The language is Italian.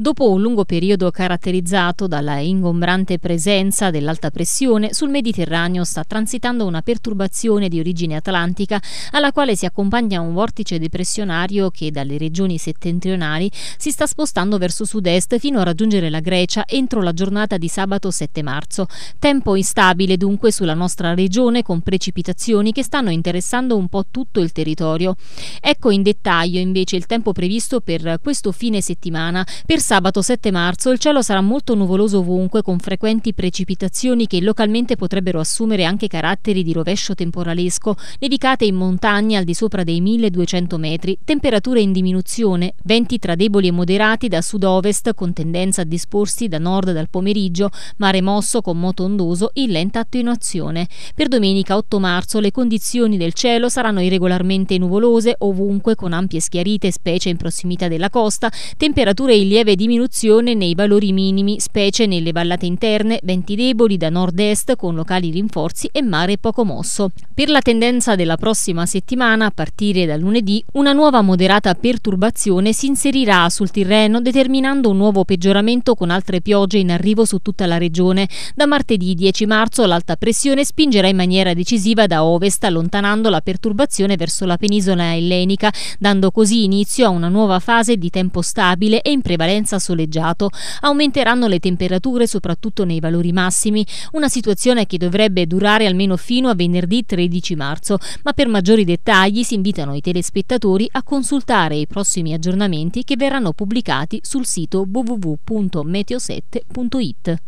dopo un lungo periodo caratterizzato dalla ingombrante presenza dell'alta pressione, sul Mediterraneo sta transitando una perturbazione di origine atlantica alla quale si accompagna un vortice depressionario che dalle regioni settentrionali si sta spostando verso sud-est fino a raggiungere la Grecia entro la giornata di sabato 7 marzo. Tempo instabile dunque sulla nostra regione con precipitazioni che stanno interessando un po' tutto il territorio. Ecco in dettaglio invece il tempo previsto per questo fine settimana per sabato 7 marzo il cielo sarà molto nuvoloso ovunque con frequenti precipitazioni che localmente potrebbero assumere anche caratteri di rovescio temporalesco, nevicate in montagne al di sopra dei 1200 metri, temperature in diminuzione, venti tra deboli e moderati da sud-ovest con tendenza a disporsi da nord dal pomeriggio, mare mosso con moto ondoso in lenta attenuazione. Per domenica 8 marzo le condizioni del cielo saranno irregolarmente nuvolose ovunque con ampie schiarite specie in prossimità della costa, temperature in lieve diminuzione nei valori minimi, specie nelle vallate interne, venti deboli da nord-est con locali rinforzi e mare poco mosso. Per la tendenza della prossima settimana, a partire da lunedì, una nuova moderata perturbazione si inserirà sul Tirreno, determinando un nuovo peggioramento con altre piogge in arrivo su tutta la regione. Da martedì 10 marzo l'alta pressione spingerà in maniera decisiva da ovest, allontanando la perturbazione verso la penisola ellenica, dando così inizio a una nuova fase di tempo stabile e in prevalenza abbastanza soleggiato, aumenteranno le temperature soprattutto nei valori massimi, una situazione che dovrebbe durare almeno fino a venerdì 13 marzo, ma per maggiori dettagli si invitano i telespettatori a consultare i prossimi aggiornamenti che verranno pubblicati sul sito www.meteosette.it.